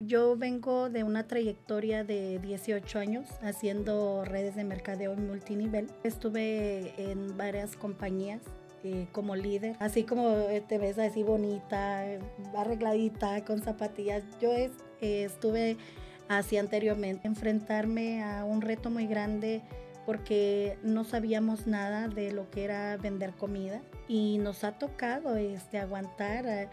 Yo vengo de una trayectoria de 18 años haciendo redes de mercadeo multinivel. Estuve en varias compañías eh, como líder, así como te ves así bonita, arregladita, con zapatillas. Yo eh, estuve así anteriormente, enfrentarme a un reto muy grande porque no sabíamos nada de lo que era vender comida y nos ha tocado este, aguantar. Eh,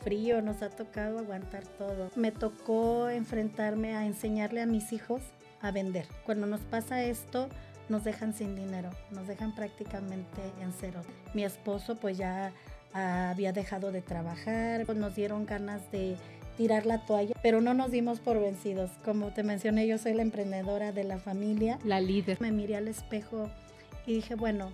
frío, nos ha tocado aguantar todo. Me tocó enfrentarme a enseñarle a mis hijos a vender. Cuando nos pasa esto, nos dejan sin dinero, nos dejan prácticamente en cero. Mi esposo pues ya había dejado de trabajar, pues, nos dieron ganas de tirar la toalla, pero no nos dimos por vencidos. Como te mencioné, yo soy la emprendedora de la familia. La líder. Me miré al espejo y dije, bueno,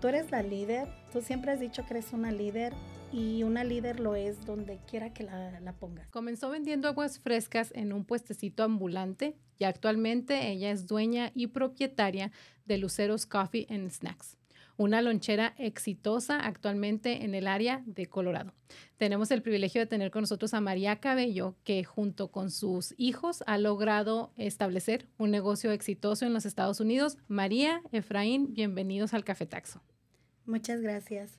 tú eres la líder, tú siempre has dicho que eres una líder, y una líder lo es donde quiera que la, ponga. Comenzó vendiendo aguas frescas en un puestecito ambulante y actualmente ella es dueña y propietaria de Luceros Coffee and Snacks, una lonchera exitosa actualmente en el área de Colorado. Tenemos el privilegio de tener con nosotros a María Cabello, que junto con sus hijos ha logrado establecer un negocio exitoso en los Estados Unidos. María, Efraín, bienvenidos al Café Taxo. Muchas gracias.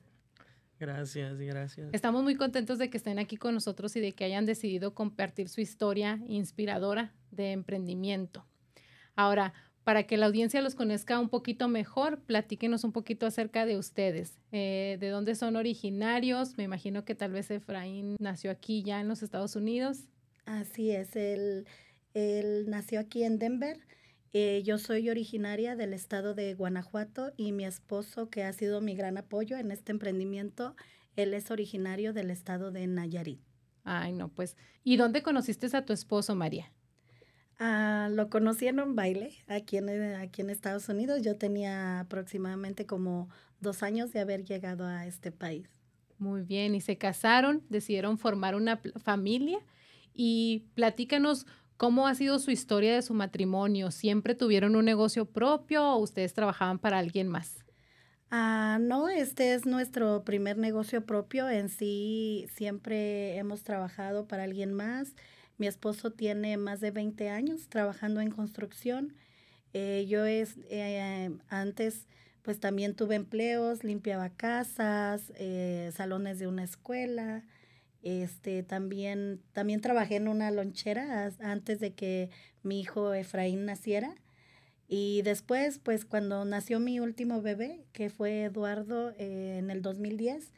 Gracias, gracias. Estamos muy contentos de que estén aquí con nosotros y de que hayan decidido compartir su historia inspiradora de emprendimiento. Ahora, para que la audiencia los conozca un poquito mejor, platíquenos un poquito acerca de ustedes, eh, de dónde son originarios. Me imagino que tal vez Efraín nació aquí ya en los Estados Unidos. Así es, él nació aquí en Denver eh, yo soy originaria del estado de Guanajuato y mi esposo, que ha sido mi gran apoyo en este emprendimiento, él es originario del estado de Nayarit. Ay, no, pues. ¿Y dónde conociste a tu esposo, María? Ah, lo conocí en un baile aquí en, eh, aquí en Estados Unidos. Yo tenía aproximadamente como dos años de haber llegado a este país. Muy bien, y se casaron, decidieron formar una familia. Y platícanos ¿Cómo ha sido su historia de su matrimonio? ¿Siempre tuvieron un negocio propio o ustedes trabajaban para alguien más? Ah, no, este es nuestro primer negocio propio. En sí, siempre hemos trabajado para alguien más. Mi esposo tiene más de 20 años trabajando en construcción. Eh, yo eh, antes pues también tuve empleos, limpiaba casas, eh, salones de una escuela, este, también, también trabajé en una lonchera antes de que mi hijo Efraín naciera. Y después, pues cuando nació mi último bebé, que fue Eduardo eh, en el 2010,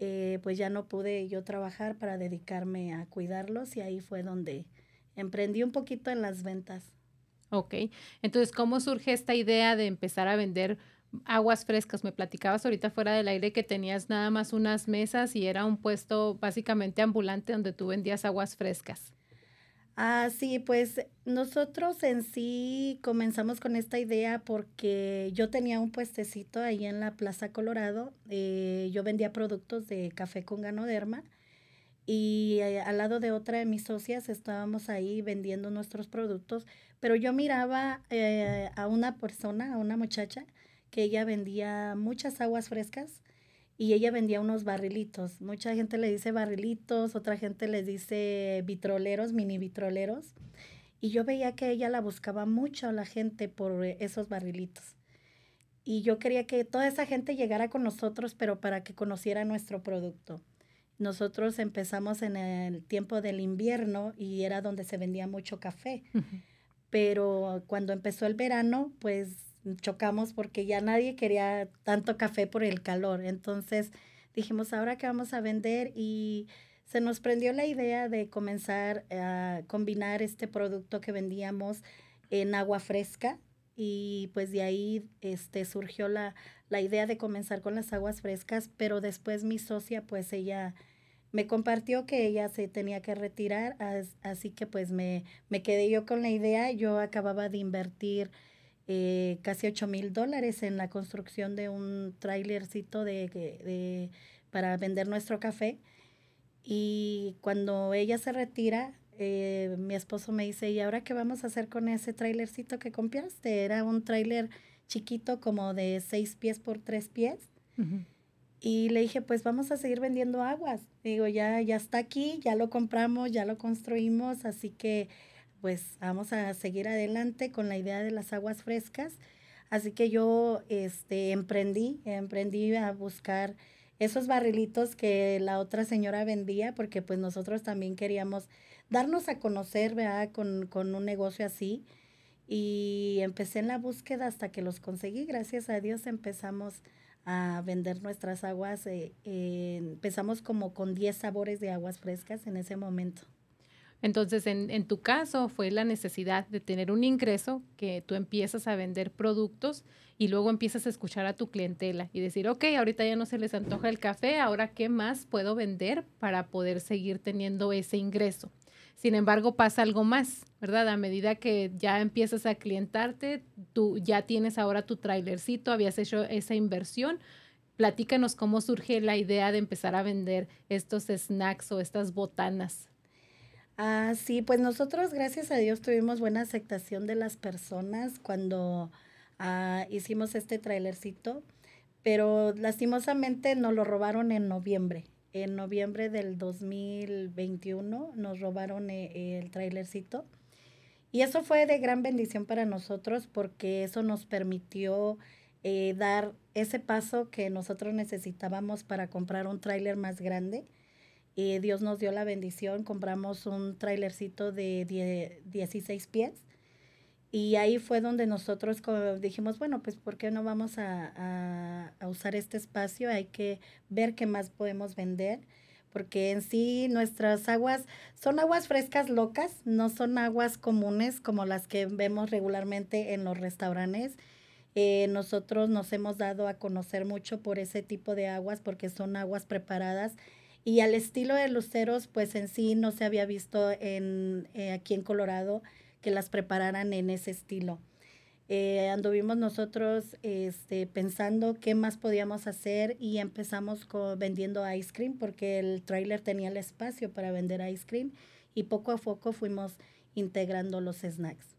eh, pues ya no pude yo trabajar para dedicarme a cuidarlos y ahí fue donde emprendí un poquito en las ventas. Ok, entonces, ¿cómo surge esta idea de empezar a vender aguas frescas. Me platicabas ahorita fuera del aire que tenías nada más unas mesas y era un puesto básicamente ambulante donde tú vendías aguas frescas. Ah, sí, pues nosotros en sí comenzamos con esta idea porque yo tenía un puestecito ahí en la Plaza Colorado. Eh, yo vendía productos de café con ganoderma y eh, al lado de otra de mis socias estábamos ahí vendiendo nuestros productos, pero yo miraba eh, a una persona, a una muchacha, que ella vendía muchas aguas frescas y ella vendía unos barrilitos. Mucha gente le dice barrilitos, otra gente le dice vitroleros, mini vitroleros. Y yo veía que ella la buscaba mucho la gente por eh, esos barrilitos. Y yo quería que toda esa gente llegara con nosotros, pero para que conociera nuestro producto. Nosotros empezamos en el tiempo del invierno y era donde se vendía mucho café. Pero cuando empezó el verano, pues chocamos porque ya nadie quería tanto café por el calor. Entonces dijimos, ahora que vamos a vender y se nos prendió la idea de comenzar a combinar este producto que vendíamos en agua fresca y pues de ahí este, surgió la, la idea de comenzar con las aguas frescas, pero después mi socia pues ella me compartió que ella se tenía que retirar, así que pues me, me quedé yo con la idea, yo acababa de invertir eh, casi 8 mil dólares en la construcción de un trailercito para vender nuestro café. Y cuando ella se retira, eh, mi esposo me dice, ¿y ahora qué vamos a hacer con ese trailercito que compraste? Era un trailer chiquito como de 6 pies por 3 pies. Y le dije, pues vamos a seguir vendiendo aguas. Digo, ya, ya está aquí, ya lo compramos, ya lo construimos, así que pues vamos a seguir adelante con la idea de las aguas frescas. Así que yo este, emprendí, emprendí a buscar esos barrilitos que la otra señora vendía, porque pues nosotros también queríamos darnos a conocer, ¿verdad? Con, un negocio así. Y empecé en la búsqueda hasta que los conseguí. Gracias a Dios empezamos a vender nuestras aguas. Eh, empezamos como con 10 sabores de aguas frescas en ese momento. Entonces, en, tu caso fue la necesidad de tener un ingreso que tú empiezas a vender productos y luego empiezas a escuchar a tu clientela y decir, ok, ahorita ya no se les antoja el café, ahora qué más puedo vender para poder seguir teniendo ese ingreso. Sin embargo, pasa algo más, ¿verdad? A medida que ya empiezas a clientarte, tú ya tienes ahora tu trailercito, habías hecho esa inversión, Platícanos cómo surge la idea de empezar a vender estos snacks o estas botanas. Ah, sí, pues nosotros, gracias a Dios, tuvimos buena aceptación de las personas cuando ah, hicimos este trailercito, pero lastimosamente nos lo robaron en noviembre. En noviembre del 2021 nos robaron eh, el trailercito. Y eso fue de gran bendición para nosotros porque eso nos permitió eh, dar ese paso que nosotros necesitábamos para comprar un tráiler más grande eh, Dios nos dio la bendición, compramos un trailercito de 16 pies y ahí fue donde nosotros dijimos, bueno, pues ¿por qué no vamos a, a, a, usar este espacio? Hay que ver qué más podemos vender, porque en sí nuestras aguas son aguas frescas locas, no son aguas comunes como las que vemos regularmente en los restaurantes. Eh, nosotros nos hemos dado a conocer mucho por ese tipo de aguas, porque son aguas preparadas y al estilo de luceros, pues en sí no se había visto en, eh, aquí en Colorado que las prepararan en ese estilo. Eh, anduvimos nosotros este, pensando qué más podíamos hacer y empezamos vendiendo ice cream porque el trailer tenía el espacio para vender ice cream y poco a poco fuimos integrando los snacks.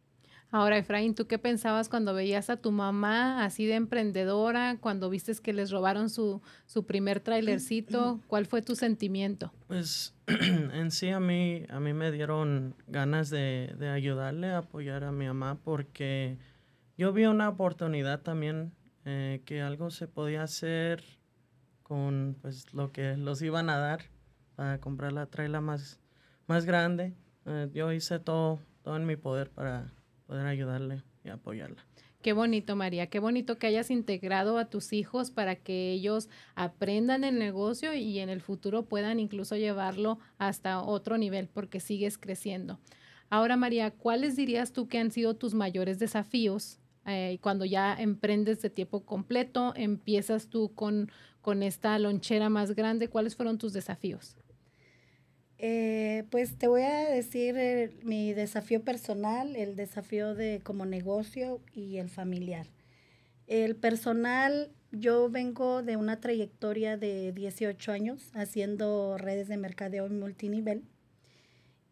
Ahora, Efraín, ¿tú qué pensabas cuando veías a tu mamá así de emprendedora, cuando viste que les robaron su, primer trailercito? ¿Cuál fue tu sentimiento? Pues en sí a mí, a mí me dieron ganas de, ayudarle, a apoyar a mi mamá, porque yo vi una oportunidad también eh, que algo se podía hacer con pues, lo que los iban a dar para comprar la trailer más, más grande. Eh, yo hice todo, todo en mi poder para poder ayudarle y apoyarla. Qué bonito, María, qué bonito que hayas integrado a tus hijos para que ellos aprendan el negocio y en el futuro puedan incluso llevarlo hasta otro nivel porque sigues creciendo. Ahora, María, ¿cuáles dirías tú que han sido tus mayores desafíos eh, cuando ya emprendes de tiempo completo, empiezas tú con, con esta lonchera más grande? ¿Cuáles fueron tus desafíos? Eh, pues te voy a decir eh, mi desafío personal, el desafío de como negocio y el familiar. El personal, yo vengo de una trayectoria de 18 años haciendo redes de mercadeo multinivel.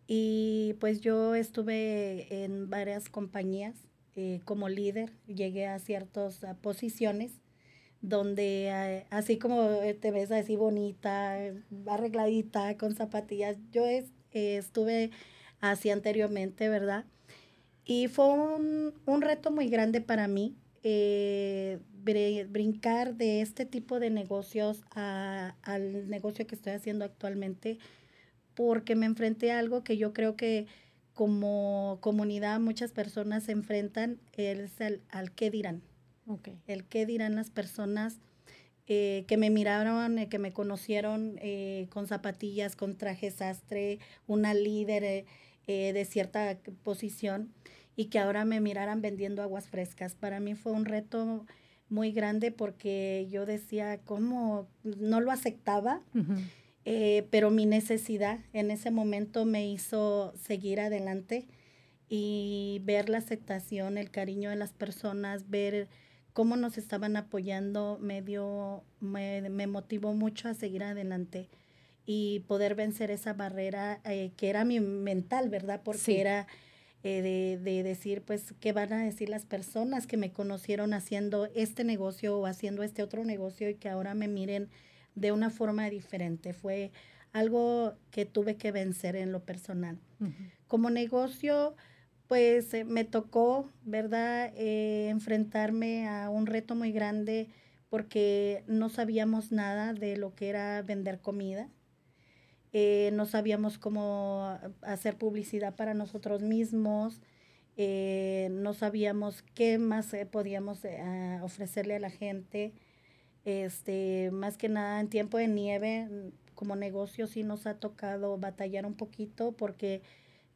Y pues yo estuve en varias compañías eh, como líder, llegué a ciertas posiciones donde eh, así como te ves así bonita, arregladita, con zapatillas, yo eh, estuve así anteriormente, ¿verdad? Y fue un, reto muy grande para mí eh, brincar de este tipo de negocios al negocio que estoy haciendo actualmente, porque me enfrenté a algo que yo creo que como comunidad muchas personas se enfrentan, es al, al qué dirán. El qué dirán las personas eh, que me miraron, eh, que me conocieron eh, con zapatillas, con traje sastre, una líder de cierta posición y que ahora me miraran vendiendo aguas frescas. Para mí fue un reto muy grande porque yo decía, ¿cómo? No lo aceptaba, pero mi necesidad en ese momento me hizo seguir adelante y ver la aceptación, el cariño de las personas, ver cómo nos estaban apoyando me me, motivó mucho a seguir adelante y poder vencer esa barrera eh, que era mi mental, ¿verdad? Porque era eh, de, decir, pues, ¿qué van a decir las personas que me conocieron haciendo este negocio o haciendo este otro negocio y que ahora me miren de una forma diferente? Fue algo que tuve que vencer en lo personal. Como negocio, pues eh, me tocó, ¿verdad?, eh, enfrentarme a un reto muy grande porque no sabíamos nada de lo que era vender comida. Eh, no sabíamos cómo hacer publicidad para nosotros mismos. no sabíamos qué más podíamos ofrecerle a la gente. Este, más que nada en tiempo de nieve, como negocio sí nos ha tocado batallar un poquito porque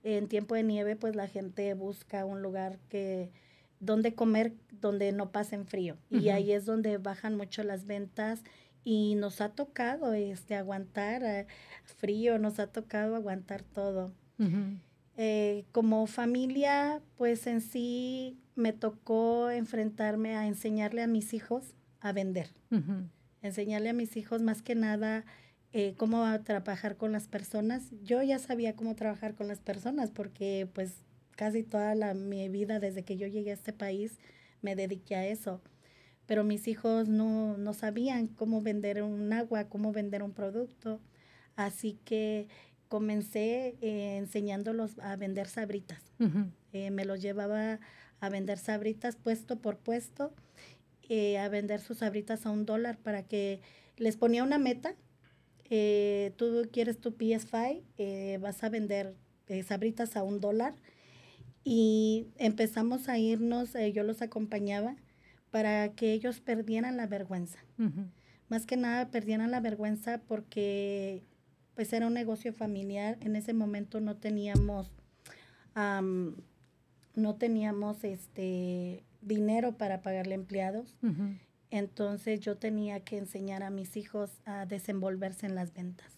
en tiempo de nieve, pues la gente busca un lugar que donde comer, donde no pasen frío. Y ahí es donde bajan mucho las ventas y nos ha tocado este aguantar eh, frío, nos ha tocado aguantar todo. Eh, como familia, pues en sí me tocó enfrentarme a enseñarle a mis hijos a vender. Enseñarle a mis hijos más que nada eh, cómo trabajar con las personas. Yo ya sabía cómo trabajar con las personas porque pues casi toda la, mi vida desde que yo llegué a este país me dediqué a eso. Pero mis hijos no, sabían cómo vender un agua, cómo vender un producto. Así que comencé eh, enseñándolos a vender sabritas. Eh, me los llevaba a vender sabritas puesto por puesto, eh, a vender sus sabritas a un dólar para que les ponía una meta eh, tú quieres tu PS5, eh, vas a vender eh, sabritas a un dólar. Y empezamos a irnos, yo los acompañaba para que ellos perdieran la vergüenza. Más que nada perdieran la vergüenza porque pues era un negocio familiar. En ese momento no teníamos, no teníamos este dinero para pagarle empleados. Entonces yo tenía que enseñar a mis hijos a desenvolverse en las ventas.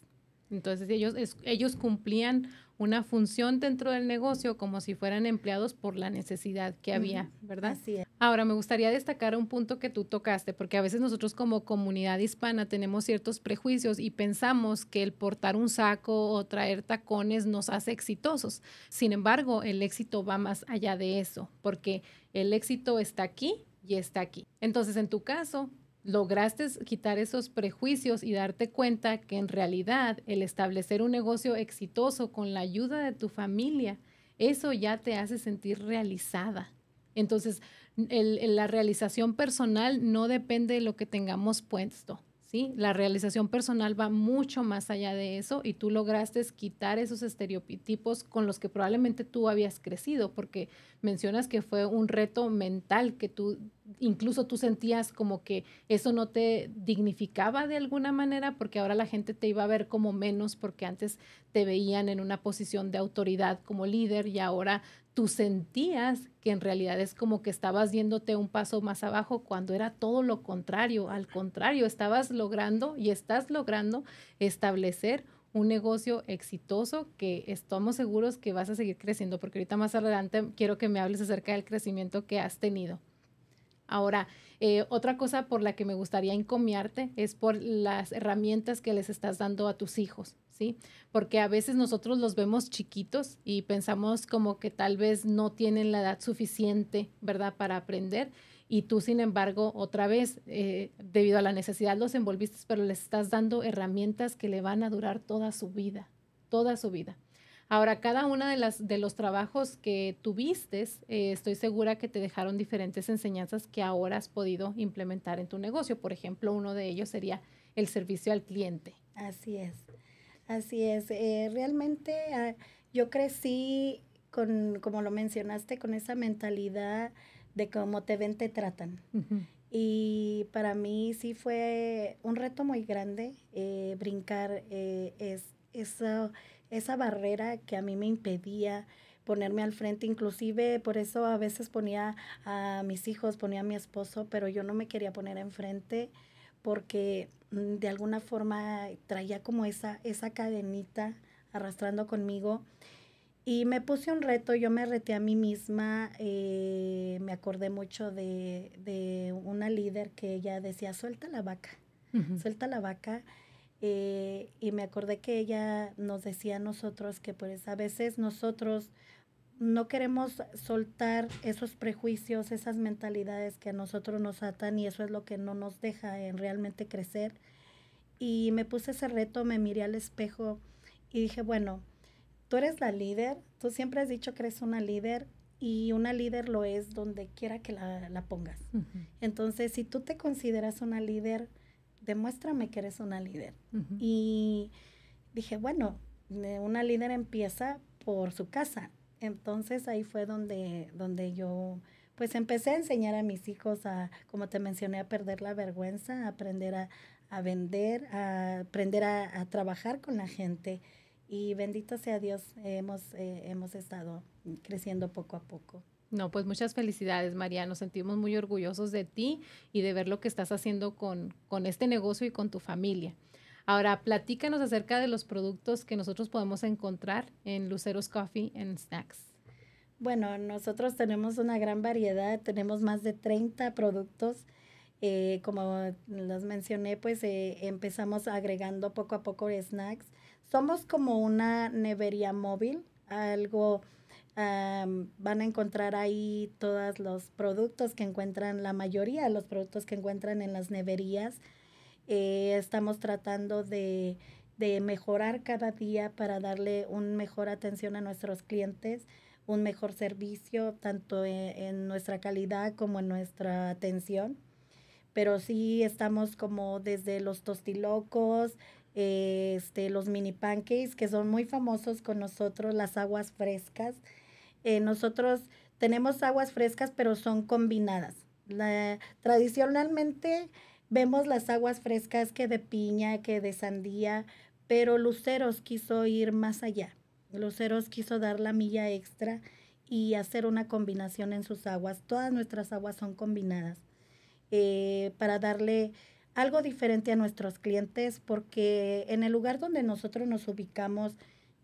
Entonces ellos, ellos cumplían una función dentro del negocio como si fueran empleados por la necesidad que había, ¿verdad? Así es. Ahora, me gustaría destacar un punto que tú tocaste, porque a veces nosotros como comunidad hispana tenemos ciertos prejuicios y pensamos que el portar un saco o traer tacones nos hace exitosos. Sin embargo, el éxito va más allá de eso, porque el éxito está aquí y está aquí. Entonces, en tu caso, lograste quitar esos prejuicios y darte cuenta que en realidad el establecer un negocio exitoso con la ayuda de tu familia, eso ya te hace sentir realizada. Entonces, la realización personal no depende de lo que tengamos puesto, ¿sí? La realización personal va mucho más allá de eso y tú lograste quitar esos estereotipos con los que probablemente tú habías crecido, porque mencionas que fue un reto mental que tú, incluso tú sentías como que eso no te dignificaba de alguna manera, porque ahora la gente te iba a ver como menos, porque antes te veían en una posición de autoridad como líder y ahora tú sentías que en realidad es como que estabas yéndote un paso más abajo cuando era todo lo contrario. Al contrario, estabas logrando y estás logrando establecer un negocio exitoso que estamos seguros que vas a seguir creciendo, porque ahorita más adelante quiero que me hables acerca del crecimiento que has tenido. Ahora, eh, otra cosa por la que me gustaría encomiarte es por las herramientas que les estás dando a tus hijos, ¿sí? Porque a veces nosotros los vemos chiquitos y pensamos como que tal vez no tienen la edad suficiente, ¿verdad?, para aprender. Y tú, sin embargo, otra vez, eh, debido a la necesidad, los envolviste, pero les estás dando herramientas que le van a durar toda su vida, toda su vida. Ahora, cada una de las de los trabajos que tuviste, eh, estoy segura que te dejaron diferentes enseñanzas que ahora has podido implementar en tu negocio. Por ejemplo, uno de ellos sería el servicio al cliente. Así es, así es. Eh, realmente ah, yo crecí con, como lo mencionaste, con esa mentalidad de cómo te ven, te tratan. Y para mí sí fue un reto muy grande eh, brincar es, eso, esa barrera que a mí me impedía ponerme al frente, inclusive por eso a veces ponía a mis hijos, ponía a mi esposo, pero yo no me quería poner enfrente porque mm, de alguna forma traía como esa, esa cadenita arrastrando conmigo. Y me puse un reto, yo me reté a mí misma, eh, me acordé mucho de, una líder que ella decía, suelta la vaca, suelta la vaca. Eh, y me acordé que ella nos decía a nosotros que pues a veces nosotros no queremos soltar esos prejuicios, esas mentalidades que a nosotros nos atan y eso es lo que no nos deja en realmente crecer. Y me puse ese reto, me miré al espejo y dije, bueno, tú eres la líder, tú siempre has dicho que eres una líder y una líder lo es donde quiera que la, pongas. Entonces, si tú te consideras una líder, demuéstrame que eres una líder. Y dije, bueno, eh, una líder empieza por su casa. Entonces ahí fue donde, donde yo pues empecé a enseñar a mis hijos a, como te mencioné, a perder la vergüenza, a aprender a, vender, a aprender a, trabajar con la gente. Y bendito sea Dios, hemos, eh, hemos estado creciendo poco a poco. No, pues muchas felicidades, María. Nos sentimos muy orgullosos de ti y de ver lo que estás haciendo con, este negocio y con tu familia. Ahora, platícanos acerca de los productos que nosotros podemos encontrar en Luceros Coffee en Snacks. Bueno, nosotros tenemos una gran variedad, tenemos más de 30 productos. Eh, como les mencioné, pues eh, empezamos agregando poco a poco snacks. Somos como una nevería móvil, algo van a encontrar ahí todos los productos que encuentran, la mayoría de los productos que encuentran en las neverías. Eh, estamos tratando de, de mejorar cada día para darle un mejor atención a nuestros clientes, un mejor servicio, tanto en, nuestra calidad como en nuestra atención pero sí estamos como desde los tostilocos, eh, este, los mini pancakes, que son muy famosos con nosotros, las aguas frescas. Eh, nosotros tenemos aguas frescas, pero son combinadas. tradicionalmente vemos las aguas frescas que de piña, que de sandía, pero Luceros quiso ir más allá. Luceros quiso dar la milla extra y hacer una combinación en sus aguas. Todas nuestras aguas son combinadas eh, para darle algo diferente a nuestros clientes porque en el lugar donde nosotros nos ubicamos,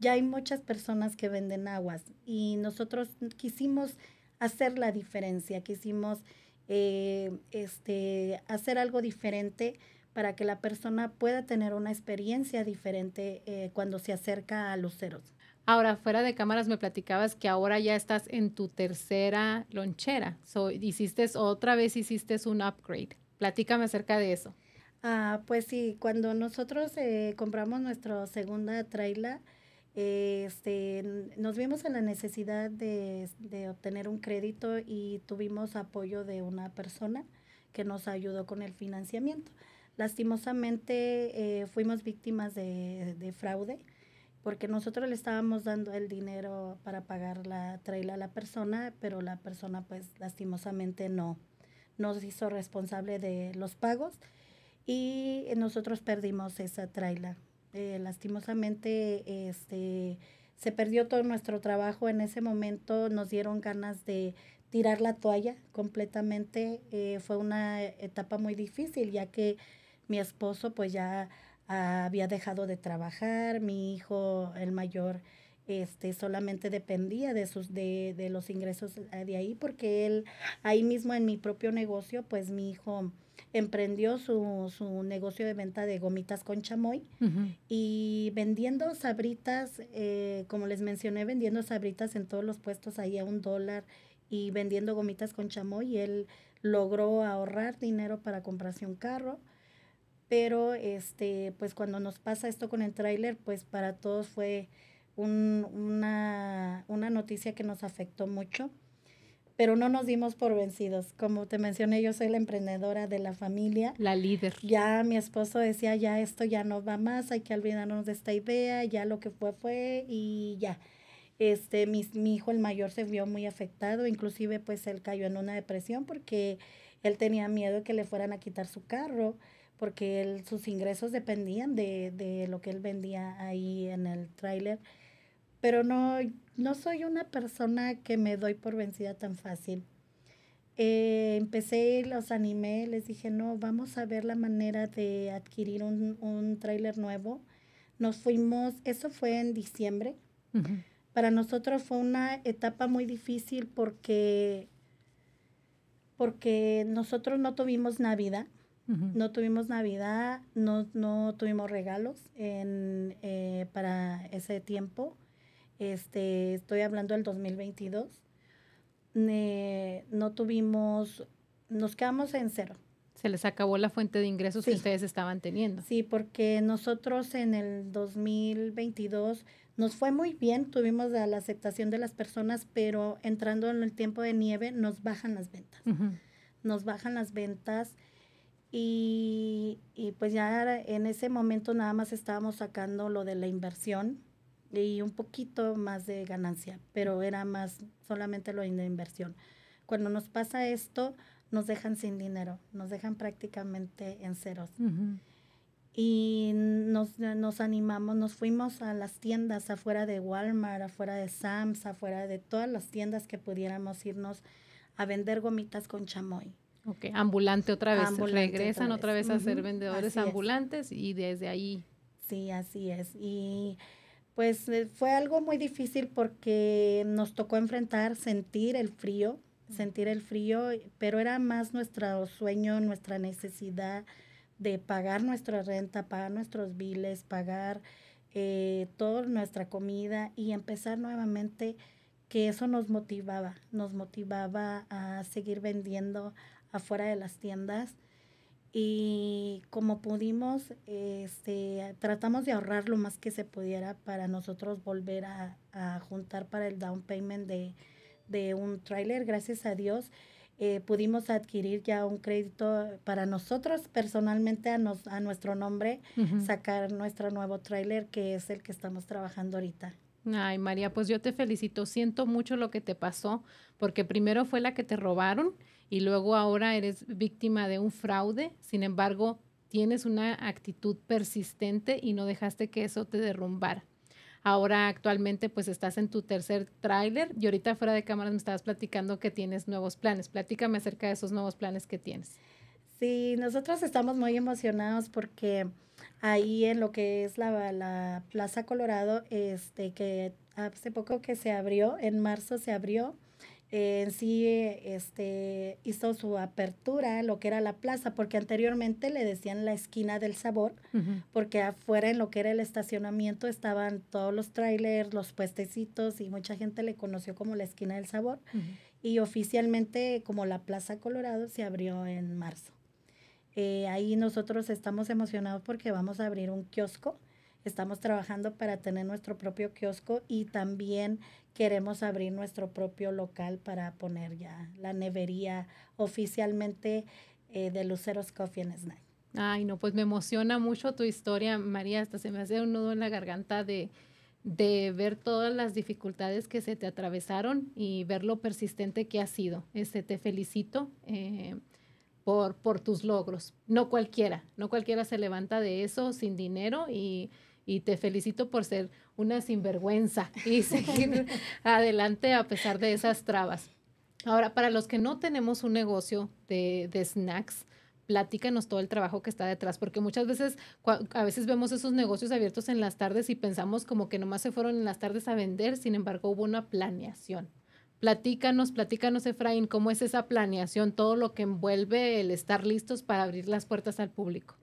ya hay muchas personas que venden aguas y nosotros quisimos hacer la diferencia, quisimos eh, este, hacer algo diferente para que la persona pueda tener una experiencia diferente eh, cuando se acerca a luceros. Ahora, fuera de cámaras me platicabas que ahora ya estás en tu tercera lonchera. So, hiciste otra vez hiciste un upgrade. Platícame acerca de eso. Ah, pues sí, cuando nosotros eh, compramos nuestra segunda trailer, este, nos vimos en la necesidad de, obtener un crédito y tuvimos apoyo de una persona que nos ayudó con el financiamiento. Lastimosamente eh, fuimos víctimas de, de, fraude porque nosotros le estábamos dando el dinero para pagar la traila a la persona, pero la persona pues lastimosamente no nos hizo responsable de los pagos y nosotros perdimos esa traila eh, lastimosamente este, se perdió todo nuestro trabajo. En ese momento nos dieron ganas de tirar la toalla completamente. Eh, fue una etapa muy difícil ya que mi esposo pues ya había dejado de trabajar, mi hijo el mayor este solamente dependía de sus de, de los ingresos eh, de ahí porque él ahí mismo en mi propio negocio pues mi hijo emprendió su, su negocio de venta de gomitas con chamoy y vendiendo sabritas eh, como les mencioné vendiendo sabritas en todos los puestos ahí a un dólar y vendiendo gomitas con chamoy él logró ahorrar dinero para comprarse un carro pero este pues cuando nos pasa esto con el tráiler pues para todos fue una, noticia que nos afectó mucho, pero no nos dimos por vencidos. Como te mencioné, yo soy la emprendedora de la familia. La líder. Ya mi esposo decía, ya esto ya no va más, hay que olvidarnos de esta idea, ya lo que fue fue y ya. Este, mi, hijo el mayor se vio muy afectado, inclusive pues él cayó en una depresión porque él tenía miedo de que le fueran a quitar su carro porque él, sus ingresos dependían de, de lo que él vendía ahí en el tráiler pero no, no soy una persona que me doy por vencida tan fácil. Eh, empecé, los animé, les dije, no, vamos a ver la manera de adquirir un, un tráiler nuevo. Nos fuimos, eso fue en diciembre. Para nosotros fue una etapa muy difícil porque, porque nosotros no tuvimos Navidad. No tuvimos Navidad, no, tuvimos regalos eh, para ese tiempo este, estoy hablando del 2022, no tuvimos, nos quedamos en cero. Se les acabó la fuente de ingresos que ustedes estaban teniendo. Sí, porque nosotros en el 2022 nos fue muy bien, tuvimos la, aceptación de las personas, pero entrando en el tiempo de nieve nos bajan las ventas. Nos bajan las ventas y, y pues ya en ese momento nada más estábamos sacando lo de la inversión y un poquito más de ganancia, pero era más solamente lo de inversión. Cuando nos pasa esto, nos dejan sin dinero, nos dejan prácticamente en ceros. Y nos, animamos, nos fuimos a las tiendas afuera de Walmart, afuera de Sam's, afuera de todas las tiendas que pudiéramos irnos a vender gomitas con chamoy. Ok, ambulante otra vez. Regresan otra vez, a ser vendedores ambulantes y desde ahí. Sí, así es. Y pues eh, fue algo muy difícil porque nos tocó enfrentar, sentir el frío, sentir el frío, pero era más nuestro sueño, nuestra necesidad de pagar nuestra renta, pagar nuestros biles, pagar eh, toda nuestra comida y empezar nuevamente, que eso nos motivaba, nos motivaba a seguir vendiendo afuera de las tiendas y como pudimos, este, tratamos de ahorrar lo más que se pudiera para nosotros volver a, juntar para el down payment de, de un trailer. Gracias a Dios eh, pudimos adquirir ya un crédito para nosotros personalmente a, a nuestro nombre, sacar nuestro nuevo trailer que es el que estamos trabajando ahorita. Ay, María, pues yo te felicito. Siento mucho lo que te pasó, porque primero fue la que te robaron y luego ahora eres víctima de un fraude, sin embargo, tienes una actitud persistente y no dejaste que eso te derrumbara. Ahora actualmente pues estás en tu tercer tráiler y ahorita fuera de cámara me estabas platicando que tienes nuevos planes. Platícame acerca de esos nuevos planes que tienes. Sí, nosotros estamos muy emocionados porque ahí en lo que es la, la Plaza Colorado, este, que hace poco que se abrió, en marzo se abrió, eh, en sí eh, este, hizo su apertura, lo que era la plaza, porque anteriormente le decían la esquina del sabor, porque afuera en lo que era el estacionamiento estaban todos los trailers, los puestecitos y mucha gente le conoció como la esquina del sabor. Y oficialmente como la Plaza Colorado se abrió en marzo. Eh, ahí nosotros estamos emocionados porque vamos a abrir un kiosco Estamos trabajando para tener nuestro propio kiosco y también queremos abrir nuestro propio local para poner ya la nevería oficialmente eh, de Luceros Coffee and Snack. Ay, no, pues me emociona mucho tu historia, María. Hasta se me hace un nudo en la garganta de, de ver todas las dificultades que se te atravesaron y ver lo persistente que has sido. Este, te felicito eh, por, por tus logros. No cualquiera, no cualquiera se levanta de eso sin dinero y y te felicito por ser una sinvergüenza y seguir adelante a pesar de esas trabas. Ahora, para los que no tenemos un negocio de, snacks, platícanos todo el trabajo que está detrás, porque muchas veces, a veces vemos esos negocios abiertos en las tardes y pensamos como que nomás se fueron en las tardes a vender, sin embargo hubo una planeación. Platícanos, platícanos, Efraín, cómo es esa planeación, todo lo que envuelve el estar listos para abrir las puertas al público.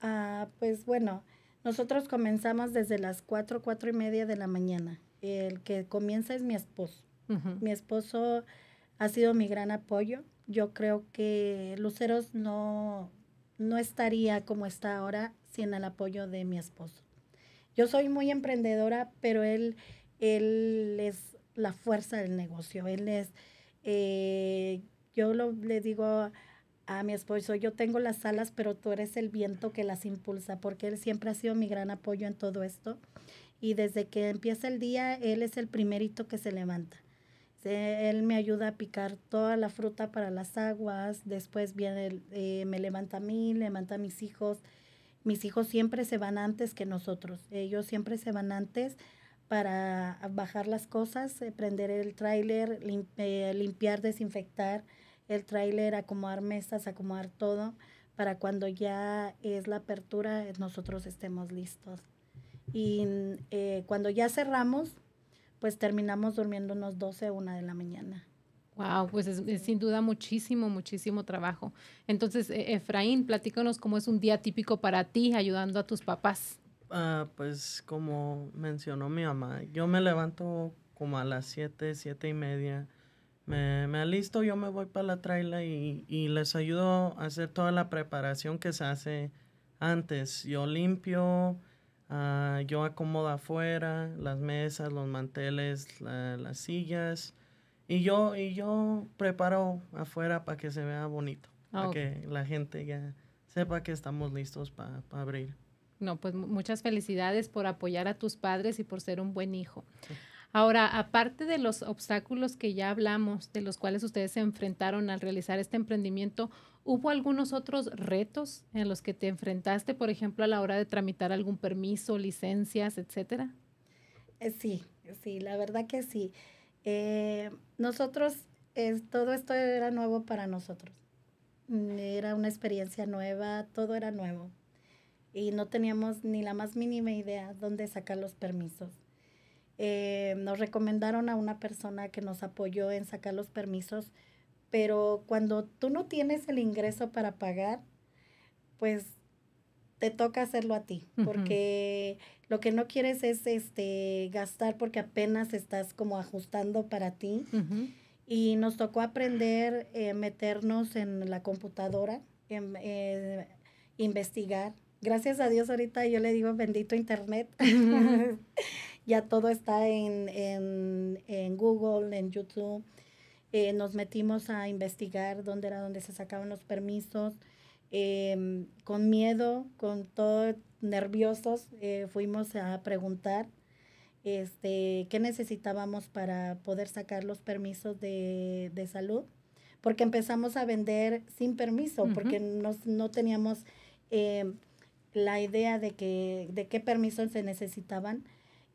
Ah, pues bueno, nosotros comenzamos desde las 4, cuatro y media de la mañana. El que comienza es mi esposo. Mi esposo ha sido mi gran apoyo. Yo creo que Luceros no, no estaría como está ahora sin el apoyo de mi esposo. Yo soy muy emprendedora, pero él, él es la fuerza del negocio. Él es, eh, yo le digo a mi esposo, yo tengo las alas, pero tú eres el viento que las impulsa, porque él siempre ha sido mi gran apoyo en todo esto. Y desde que empieza el día, él es el primerito que se levanta. Él me ayuda a picar toda la fruta para las aguas, después viene, eh, me levanta a mí, levanta a mis hijos. Mis hijos siempre se van antes que nosotros, ellos siempre se van antes para bajar las cosas, eh, prender el tráiler, eh, limpiar, desinfectar el tráiler, acomodar mesas, acomodar todo, para cuando ya es la apertura, nosotros estemos listos. Y eh, cuando ya cerramos, pues terminamos durmiendo 12 12, 1 de la mañana. Wow, pues es, sin duda muchísimo, muchísimo trabajo. Entonces, e-, Efraín, platícanos cómo es un día típico para ti ayudando a tus papás. Ah, pues como mencionó mi mamá, yo me levanto como a las 7, 7 y media me, me alisto, yo me voy para la traila y, les ayudo a hacer toda la preparación que se hace antes. Yo limpio, ah, yo acomodo afuera las mesas, los manteles, las sillas. Y yo, y yo preparo afuera para que se vea bonito, ah, para que la gente ya sepa que estamos listos para abrir. No, pues muchas felicidades por apoyar a tus padres y por ser un buen hijo. Sí. Ahora, aparte de los obstáculos que ya hablamos, de los cuales ustedes se enfrentaron al realizar este emprendimiento, ¿hubo algunos otros retos en los que te enfrentaste, por ejemplo, a la hora de tramitar algún permiso, licencias, etcétera? Eh, sí, sí, la verdad que sí. Eh, nosotros, todo esto era nuevo para nosotros. Mm, era una experiencia nueva, todo era nuevo. Y no teníamos ni la más mínima idea dónde sacar los permisos. Eh, nos recomendaron a una persona que nos apoyó en sacar los permisos, pero cuando tú no tienes el ingreso para pagar, pues te toca hacerlo a ti, porque lo que no quieres es este gastar porque apenas estás como ajustando para ti. Y nos tocó aprender, eh, meternos en la computadora, em, eh, investigar. Gracias a Dios ahorita yo le digo bendito internet. ya todo está en, Google, en YouTube. Eh, nos metimos a investigar dónde era donde se sacaban los permisos. Em, con miedo, con todo nerviosos, eh, fuimos a preguntar este, qué necesitábamos para poder sacar los permisos de, salud, porque empezamos a vender sin permiso, porque no teníamos em, la idea de qué permisos se necesitaban.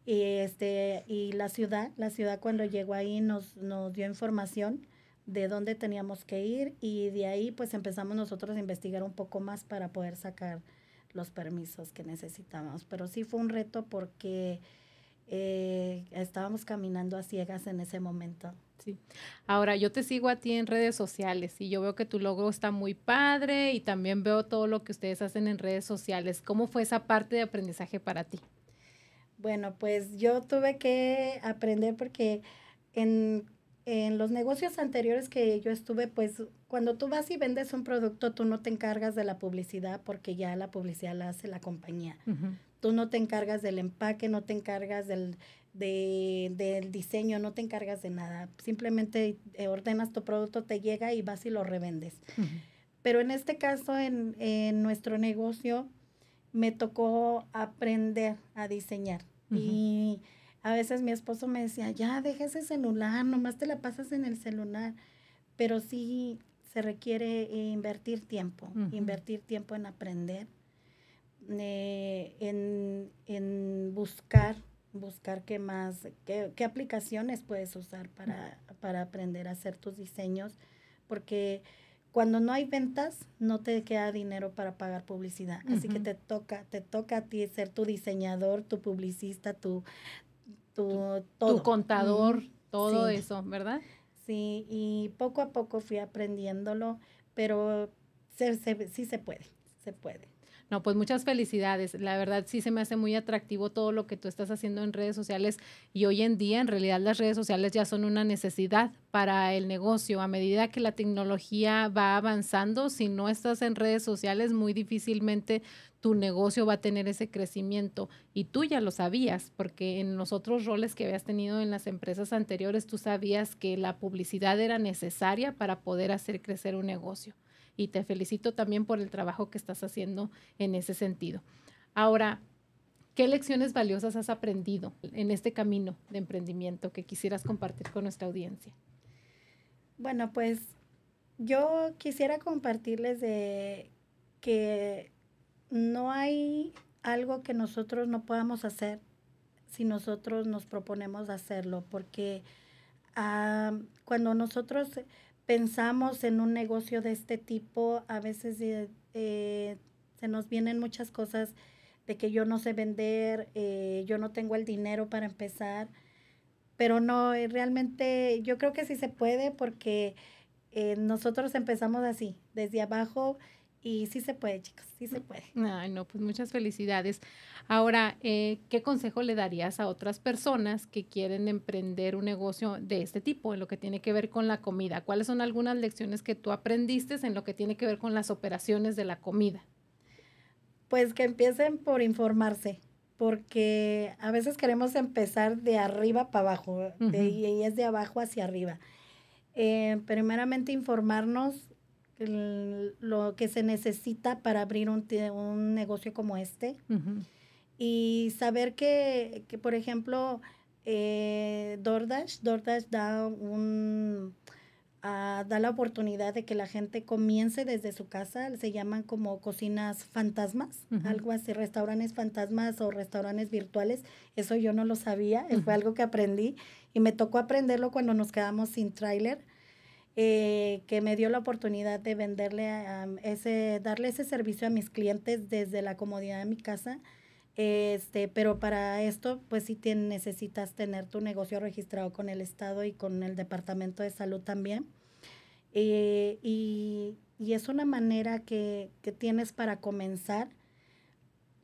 Y, este, y la ciudad, la ciudad cuando llegó ahí nos, nos dio información de dónde teníamos que ir y de ahí pues empezamos nosotros a investigar un poco más para poder sacar los permisos que necesitábamos. Pero sí fue un reto porque eh, estábamos caminando a ciegas en ese momento. Sí. Ahora, yo te sigo a ti en redes sociales y yo veo que tu logo está muy padre y también veo todo lo que ustedes hacen en redes sociales. ¿Cómo fue esa parte de aprendizaje para ti? Bueno, pues yo tuve que aprender porque en, los negocios anteriores que yo estuve, pues cuando tú vas y vendes un producto, tú no te encargas de la publicidad porque ya la publicidad la hace la compañía. Tú no te encargas del empaque, no te encargas del, diseño, no te encargas de nada. Simplemente eh, ordenas tu producto, te llega y vas y lo revendes. Pero en este caso, en nuestro negocio, me tocó aprender a diseñar. Y a veces mi esposo me decía, ya deja ese celular, nomás te la pasas en el celular. Pero sí se requiere eh, invertir tiempo, invertir tiempo en aprender, eh, en, buscar, buscar qué más, qué, qué aplicaciones puedes usar para, para aprender a hacer tus diseños, porque cuando no hay ventas, no te queda dinero para pagar publicidad. Así que te toca, te toca a ti ser tu diseñador, tu publicista, tu, tu, contador, todo eso, ¿verdad? Sí, y poco a poco fui aprendiéndolo, pero se, se, sí se puede, se puede. No, pues muchas felicidades. La verdad sí se me hace muy atractivo todo lo que tú estás haciendo en redes sociales y hoy en día en realidad las redes sociales ya son una necesidad para el negocio. A medida que la tecnología va avanzando, si no estás en redes sociales, muy difícilmente tu negocio va a tener ese crecimiento. Y tú ya lo sabías, porque en los otros roles que habías tenido en las empresas anteriores, tú sabías que la publicidad era necesaria para poder hacer crecer un negocio y te felicito también por el trabajo que estás haciendo en ese sentido. Ahora, ¿qué lecciones valiosas has aprendido en este camino de emprendimiento que quisieras compartir con nuestra audiencia? Bueno, pues yo quisiera compartirles de que no hay algo que nosotros no podamos hacer si nosotros nos proponemos hacerlo, porque ah, cuando nosotros pensamos en un negocio de este tipo, a veces eh, eh, se nos vienen muchas cosas de que yo no sé vender, eh, yo no tengo el dinero para empezar, pero no, realmente yo creo que sí se puede porque nosotros empezamos así, desde abajo y sí se puede, chicos, sí se puede. Ay, no, pues muchas felicidades. Ahora, eh, ¿qué consejo le darías a otras personas que quieren emprender un negocio de este tipo, en lo que tiene que ver con la comida? ¿Cuáles son algunas lecciones que tú aprendiste en lo que tiene que ver con las operaciones de la comida? Pues que empiecen por informarse, porque a veces queremos empezar de arriba para abajo, y es de abajo hacia arriba. Eh, primeramente informarnos lo que se necesita para abrir un, negocio como este. Y saber que, por ejemplo, eh, DoorDash, DoorDash da ah, da la oportunidad de que la gente comience desde su casa, se llaman como cocinas fantasmas, algo así, restaurantes fantasmas o restaurantes virtuales, eso yo no lo sabía, fue algo que aprendí y me tocó aprenderlo cuando nos quedamos sin tráiler eh, que me dio la oportunidad de venderle ese, darle ese servicio a mis clientes desde la comodidad de mi casa. Este, pero para esto, pues sí necesitas tener tu negocio registrado con el Estado y con el Departamento de Salud también. Eh, y, y, es una manera que, que tienes para comenzar.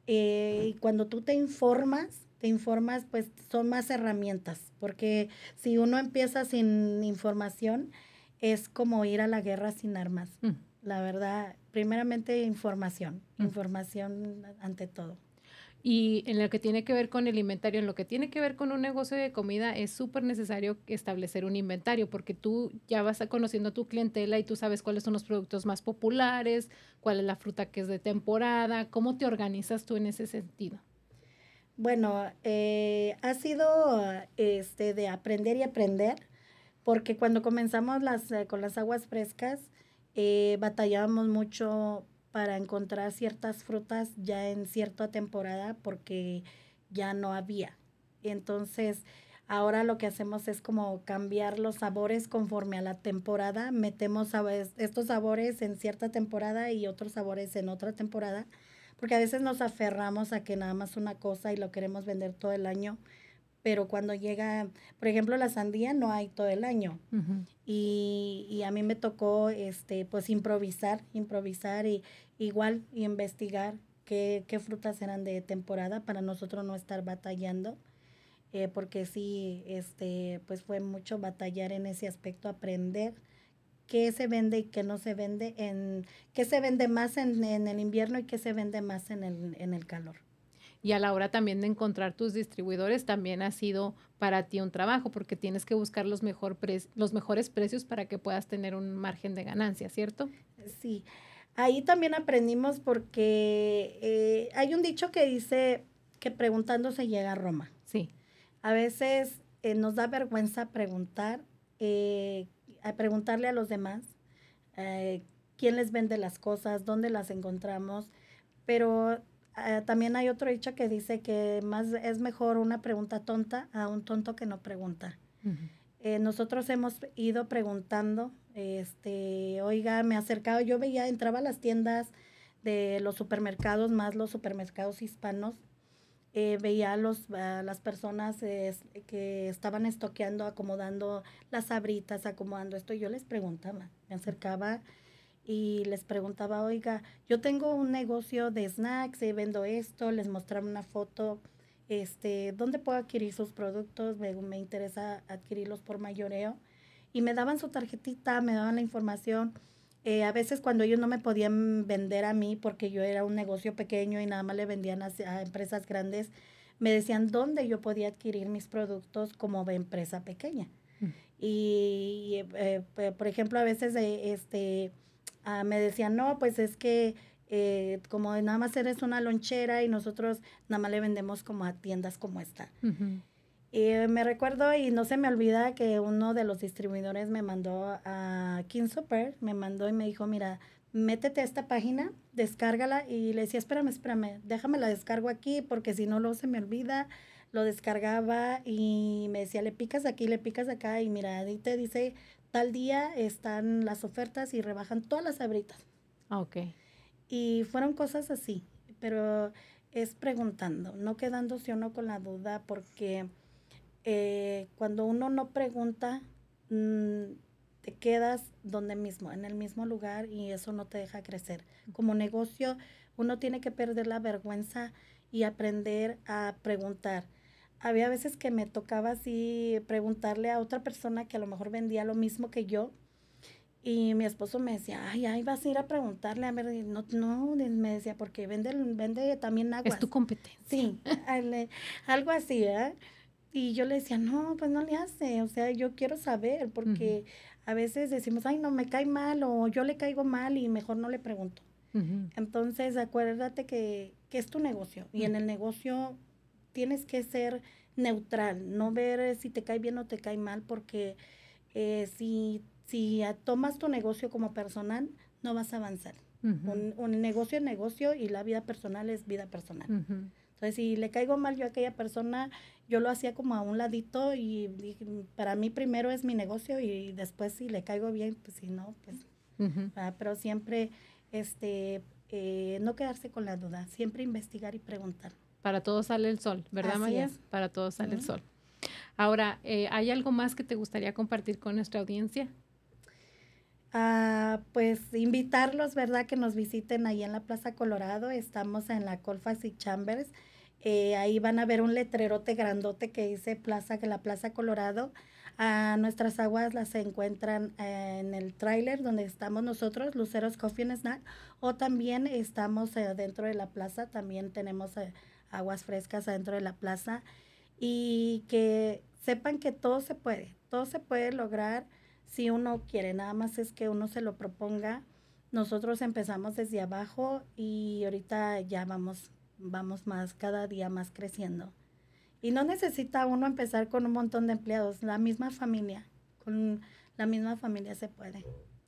Eh, y cuando tú te informas, te informas, pues son más herramientas, porque si uno empieza sin información, es como ir a la guerra sin armas. Mm. La verdad, primeramente información, mm. información ante todo. Y en lo que tiene que ver con el inventario, en lo que tiene que ver con un negocio de comida, es súper necesario establecer un inventario porque tú ya vas a tu clientela y tú sabes cuáles son los productos más populares, cuál es la fruta que es de temporada, cómo te organizas tú en ese sentido. Bueno, eh, ha sido este, de aprender y aprender porque cuando comenzamos las, eh, con las aguas frescas, eh, batallábamos mucho para encontrar ciertas frutas ya en cierta temporada porque ya no había. Entonces, ahora lo que hacemos es como cambiar los sabores conforme a la temporada. Metemos estos sabores en cierta temporada y otros sabores en otra temporada, porque a veces nos aferramos a que nada más una cosa y lo queremos vender todo el año pero cuando llega, por ejemplo, la sandía no hay todo el año. y, a mí me tocó, este, pues, improvisar, improvisar y igual y investigar qué, frutas eran de temporada para nosotros no estar batallando, eh, porque sí, este, pues fue mucho batallar en ese aspecto, aprender qué se vende y qué no se vende, en qué se vende más en, en el invierno y qué se vende más en el, en el calor y a la hora también de encontrar tus distribuidores también ha sido para ti un trabajo porque tienes que buscar los, los mejores precios para que puedas tener un margen de ganancia, ¿cierto? Sí, ahí también aprendimos porque eh, hay un dicho que dice que preguntando se llega a Roma. Sí. A veces eh, nos da vergüenza preguntar, eh, preguntarle a los demás quién les vende las cosas, dónde las encontramos, pero eh, también hay otro dicho que dice que más es mejor una pregunta tonta a un tonto que no pregunta. Eh, nosotros hemos ido preguntando, este, oiga, me acercaba, yo veía, entraba a las tiendas de los supermercados, más los supermercados hispanos, eh, veía los, las personas este, que estaban estoqueando, acomodando las abritas, acomodando esto, y yo les preguntaba, me acercaba y les preguntaba, oiga, yo tengo un negocio de snacks y eh, vendo esto, les mostraba una foto, este, ¿dónde puedo adquirir sus productos? Me, me interesa adquirirlos por mayoreo. Y me daban su tarjetita, me daban la información. Eh, a veces cuando ellos no me podían vender a mí porque yo era un negocio pequeño y nada más le vendían a, empresas grandes, me decían dónde yo podía adquirir mis productos como de empresa pequeña. Mm. Y, eh, por ejemplo, a veces este, Ah, me decían, no, pues es que eh, como nada más eres una lonchera y nosotros nada más le vendemos como a tiendas como esta. Y me recuerdo y no se me olvida que uno de los distribuidores me mandó a King Super, me mandó y me dijo, mira, métete a esta página, descárgala y le decía, espérame, espérame, déjame la descargo aquí porque si no luego se me olvida. Lo descargaba y me decía, le picas aquí, le picas acá y mira, ahí te dice tal día están las ofertas y rebajan todas las abritas. Ah, ok. Y fueron cosas así, pero es preguntando, no quedándose uno con la duda, porque eh, cuando uno no pregunta, mm, te quedas donde mismo, en el mismo lugar y eso no te deja crecer. Como negocio, uno tiene que perder la vergüenza y aprender a preguntar había veces que me tocaba así preguntarle a otra persona que a lo mejor vendía lo mismo que yo. Y mi esposo me decía, ay, ay, vas a ir a preguntarle. A ver, no, no, me decía, porque vende, vende también agua. Es tu competencia. Sí, algo así, ¿eh? Y yo le decía, no, pues no le hace. O sea, yo quiero saber, porque a veces decimos, ay, no, me cae mal, o yo le caigo mal y mejor no le pregunto. Entonces, acuérdate que, que es tu negocio. Y en el negocio tienes que ser neutral, no ver si te cae bien o te cae mal, porque eh, si, si tomas tu negocio como personal, no vas a avanzar. un, un, negocio es negocio y la vida personal es vida personal. Entonces, si le caigo mal yo a aquella persona, yo lo hacía como a un ladito y, para mí primero es mi negocio y después si le caigo bien, pues si no, pues... Ah, pero siempre, este, eh, no quedarse con la duda, siempre investigar y preguntar para todos sale el sol, ¿verdad, Así Para todos sale el sol. Ahora, eh, ¿hay algo más que te gustaría compartir con nuestra audiencia? Ah, pues invitarlos, ¿verdad? Que nos visiten ahí en la Plaza Colorado. Estamos en la Colfax y Chambers. Eh, ahí van a ver un letrerote grandote que dice Plaza, que la Plaza Colorado. nuestras aguas las encuentran eh, en el tráiler donde estamos nosotros, Luceros Coffee and Snack, o también estamos dentro de la plaza, también tenemos aguas frescas adentro de la plaza y que sepan que todo se puede, todo se puede lograr si uno quiere, nada más es que uno se lo proponga. Nosotros empezamos desde abajo y ahorita ya vamos, vamos más, cada día más creciendo. Y no necesita uno empezar con un montón de empleados, la misma familia, con la misma familia se puede.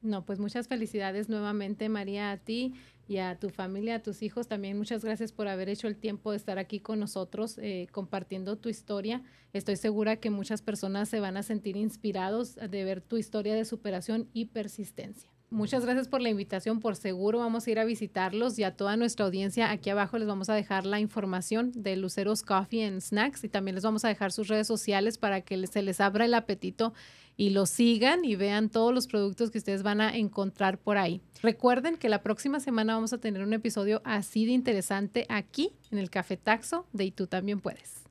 No, pues muchas felicidades nuevamente, María, a ti y a tu familia, a tus hijos. También muchas gracias por haber hecho el tiempo de estar aquí con nosotros eh, compartiendo tu historia. Estoy segura que muchas personas se van a sentir inspirados de ver tu historia de superación y persistencia. Muchas gracias por la invitación. Por seguro vamos a ir a visitarlos y a toda nuestra audiencia. Aquí abajo les vamos a dejar la información de Luceros Coffee and Snacks y también les vamos a dejar sus redes sociales para que se les abra el apetito y lo sigan y vean todos los productos que ustedes van a encontrar por ahí. Recuerden que la próxima semana vamos a tener un episodio así de interesante aquí en el Café Taxo de Y tú también puedes.